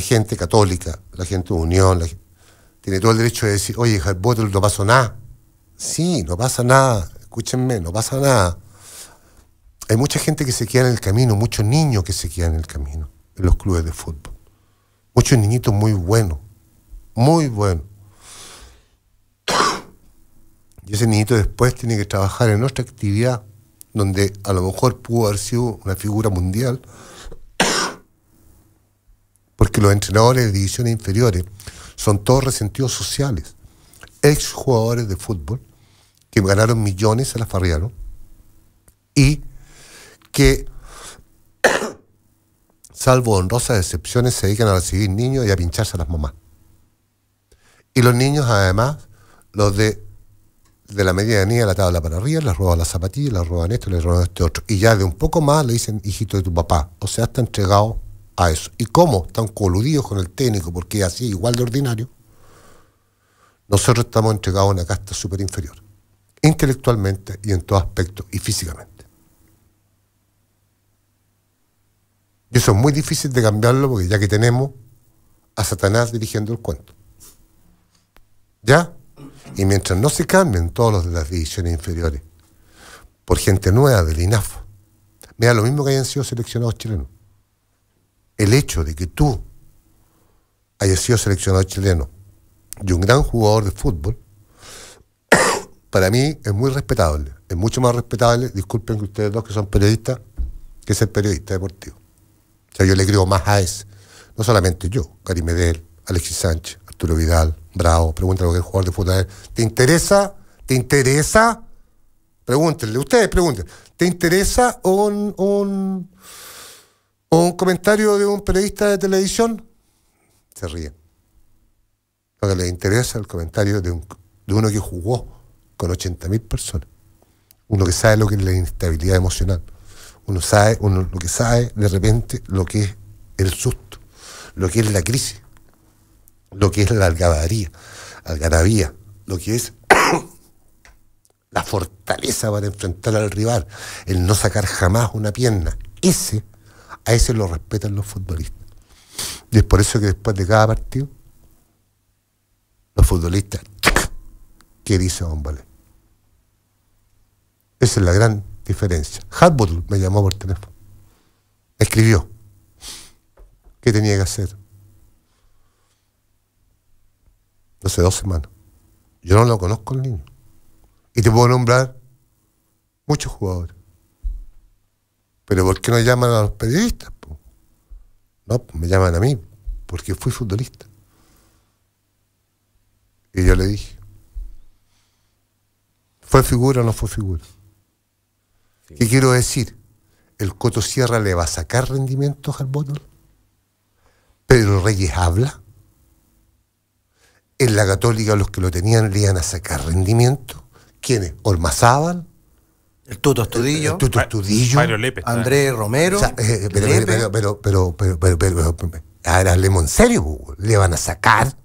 gente católica, la gente de Unión, tiene todo el derecho de decir, oye, voto no pasa nada. Sí, no pasa nada, escúchenme, no pasa nada. Hay mucha gente que se queda en el camino, muchos niños que se quedan en el camino, en los clubes de fútbol. Muchos niñitos muy buenos, muy buenos. Y ese niñito después tiene que trabajar en otra actividad, donde a lo mejor pudo haber sido una figura mundial, los entrenadores de divisiones inferiores son todos resentidos sociales, ex jugadores de fútbol que ganaron millones a las Farriano y que, salvo honrosas excepciones, se dedican a recibir niños y a pincharse a las mamás. Y los niños, además, los de, de la media de la tabla para arriba, les roban las zapatillas, les roban esto, les roban este otro. Y ya de un poco más le dicen hijito de tu papá. O sea, está entregado a eso. ¿Y cómo? Están coludidos con el técnico porque es así, igual de ordinario. Nosotros estamos entregados a una casta súper inferior, intelectualmente y en todo aspecto, y físicamente. Y eso es muy difícil de cambiarlo porque ya que tenemos a Satanás dirigiendo el cuento. ¿Ya? Y mientras no se cambien todos los de las divisiones inferiores por gente nueva del INAF, mira, lo mismo que hayan sido seleccionados chilenos el hecho de que tú hayas sido seleccionado chileno y un gran jugador de fútbol, para mí es muy respetable. Es mucho más respetable, disculpen que ustedes dos que son periodistas, que ser periodista deportivo. O sea, yo le creo más a ese. No solamente yo, Karim Medel, Alexis Sánchez, Arturo Vidal, Bravo, pregúntale a cualquier jugador de fútbol. ¿Te interesa? ¿Te interesa? Pregúntenle, ustedes pregunten. ¿Te interesa un, un, o un comentario de un periodista de televisión, se ríe. Lo que les interesa es el comentario de, un, de uno que jugó con 80.000 personas. Uno que sabe lo que es la inestabilidad emocional. Uno sabe, uno lo que sabe de repente lo que es el susto, lo que es la crisis, lo que es la algarabía, algarabía lo que es la fortaleza para enfrentar al rival, el no sacar jamás una pierna. Ese a ese lo respetan los futbolistas. Y es por eso que después de cada partido, los futbolistas, ¿qué dice Bombalé? Esa es la gran diferencia. Hartwood me llamó por teléfono. escribió. ¿Qué tenía que hacer? Hace dos semanas. Yo no lo conozco el niño. Y te puedo nombrar muchos jugadores. Pero ¿por qué no llaman a los periodistas? No, pues me llaman a mí, porque fui futbolista. Y yo le dije, ¿fue figura o no fue figura? ¿Qué quiero decir? ¿El Coto Sierra le va a sacar rendimientos al Bótol? ¿Pedro Reyes habla? ¿En la Católica los que lo tenían le iban a sacar rendimiento? ¿Quiénes? olmazaban. El Tuto Estudillo. Andrés Romero. Eh, pero, pero, pero, pero, pero, ahora hablemos en serio, le van a sacar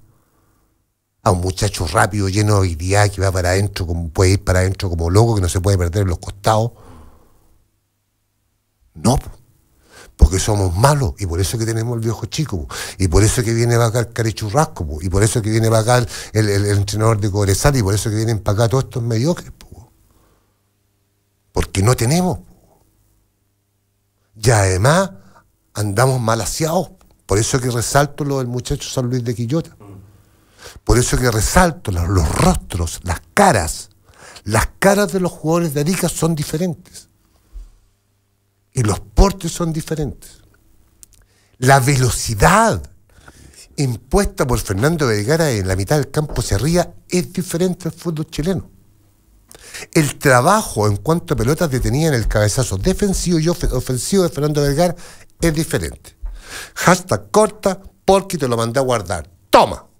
a un muchacho rápido, lleno de ideas, que va para adentro, como puede ir para adentro como loco, que no se puede perder en los costados. No, porque somos malos y por eso que tenemos el viejo chico y por eso que viene para acá el carechurrasco y por eso que viene para acá el, entrenador de Cobresal y por eso que vienen para acá todos estos mediocres que no tenemos. Y además andamos mal aseados. Por eso que resalto lo del muchacho San Luis de Quillota. Por eso que resalto los, rostros, las caras. Las caras de los jugadores de Arica son diferentes. Y los portes son diferentes. La velocidad impuesta por Fernando Vergara en la mitad del campo se es diferente al fútbol chileno. El trabajo en cuanto a pelotas detenía en el cabezazo defensivo y ofensivo de Fernando Vergara es diferente. Hashtag corta porque te lo mandé a guardar. ¡Toma!